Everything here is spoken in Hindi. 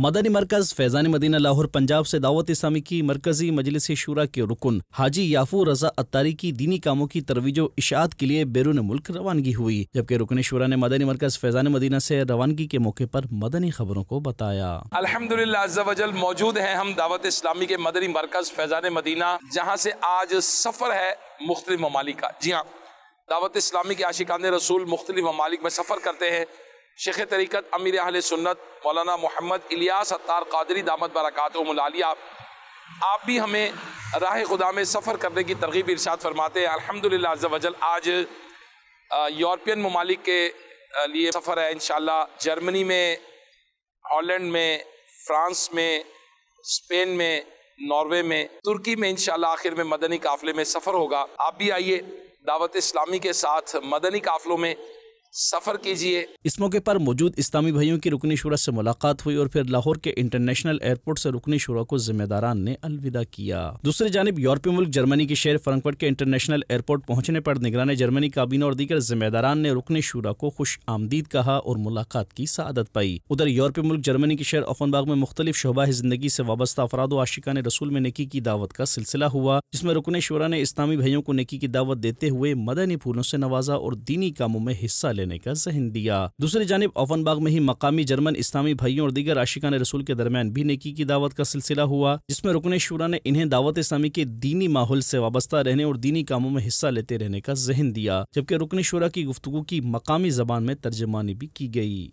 मदनी मरकज फैजान मदीना लाहौर पंजाब से दावत इस्लामी की मरकजी मजलिस शुरा के रुकन हाजी याफू रजा अतारी की दीनी कामों की तरवीजो इशात के लिए बैरून मुल्क रवानगी हुई जबकि रुकन शूरा ने मदनी मरकज फैजान मदीना से रवानगी के मौके पर मदनी खबरों को बताया अलहमदुल्लाजल मौजूद है हम दावत इस्लामी के मदनी मरकज फैजान मदीना जहाँ से आज सफर है मुख्तलि ममालिक का जी हाँ दावत इस्लामी के आशिकान रसूल मुख्तलि ममालिक में सफ़र करते हैं शेख तरीक़त अमीर अहल सुन्नत मौलाना मोहम्मद इलियास अतार कादरी दामद बरक़ात मलालिया आप भी हमें राह खुदा में सफ़र करने की तरगीब इरशाद फरमाते हैं अलहमदिल्ला वजल आज यूरोपियन ममालिक के लिए सफ़र है इन जर्मनी में हॉलैंड में फ्रांस में स्पेन में नॉर्वे में तुर्की में इन आखिर में मदनी काफ़िले में सफ़र होगा आप भी आइए दावत इस्लामी के साथ मदनी काफ़िलों में सफर कीजिए इस मौके पर मौजूद इस्लामी भाइयों की रुकनी शुरा से मुलाकात हुई और फिर लाहौर के इंटरनेशनल एयरपोर्ट से रुकनी शुरा को जिम्मेदारान ने अलविदा किया दूसरी जानब यूरोपी मुल्क जर्मनी के शहर फ्रंकफर्ट के इंटरनेशनल एयरपोर्ट पहुंचने पर निगरानी जर्मनी काबीना और दीगर जिम्मेदारान ने रुकनी शुरा को खुश आमदीद कहा और मुलाकात की सदत पाई उधर यूरोपीय मुल्क जर्मनी के शहर अफनबाग में मुख्तलिफ शोबा जिंदगी से वाबस्ता अफराद आशिका ने रसूल में निकी की दावत का सिलसिला हुआ जिसमें रुकने शुरा ने इस्लामी भाइयों को निकी की दावत देते हुए मदनी फूलों से नवाजा और दीनी कामों में हिस्सा लेने का जहन दिया दूसरी जानब ओफनबाग में ही मकामी जर्मन इस्लामी भाइयों और दीगर आशिकान रसूल के दरमियान भी नेकी की दावत का सिलसिला हुआ जिसमें रुकन शुरा ने इन्हें दावत इस्लामी के दीनी माहौल से वाबस्ता रहने और दीनी कामों में हिस्सा लेते रहने का जहन दिया जबकि रुकन शुरा की गुफ्तु की मकामी जबान में तर्जमानी भी की गई